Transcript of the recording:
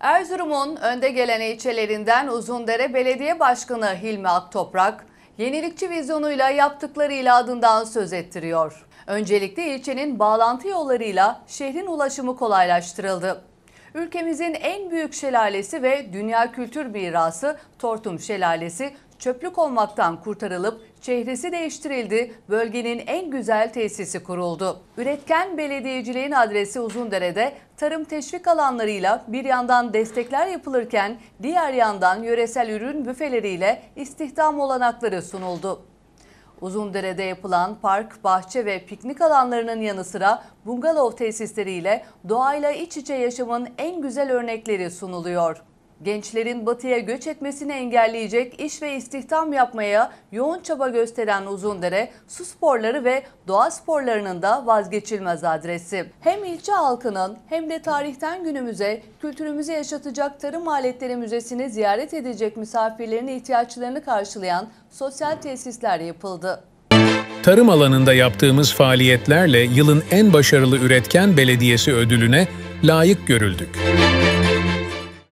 Erzurum'un önde gelen ilçelerinden Uzundere Belediye Başkanı Hilmi Aktoprak, yenilikçi vizyonuyla yaptıklarıyla iladından söz ettiriyor. Öncelikle ilçenin bağlantı yollarıyla şehrin ulaşımı kolaylaştırıldı. Ülkemizin en büyük şelalesi ve dünya kültür mirası Tortum Şelalesi çöplük olmaktan kurtarılıp çehresi değiştirildi, bölgenin en güzel tesisi kuruldu. Üretken belediyeciliğin adresi Uzundere'de tarım teşvik alanlarıyla bir yandan destekler yapılırken diğer yandan yöresel ürün büfeleriyle istihdam olanakları sunuldu. Uzundere'de yapılan park, bahçe ve piknik alanlarının yanı sıra bungalov tesisleriyle doğayla iç içe yaşamın en güzel örnekleri sunuluyor. Gençlerin batıya göç etmesini engelleyecek iş ve istihdam yapmaya yoğun çaba gösteren Uzundere, su sporları ve doğa sporlarının da vazgeçilmez adresi. Hem ilçe halkının hem de tarihten günümüze kültürümüzü yaşatacak Tarım Aletleri Müzesi'ni ziyaret edecek misafirlerin ihtiyaçlarını karşılayan sosyal tesisler yapıldı. Tarım alanında yaptığımız faaliyetlerle yılın en başarılı üretken belediyesi ödülüne layık görüldük.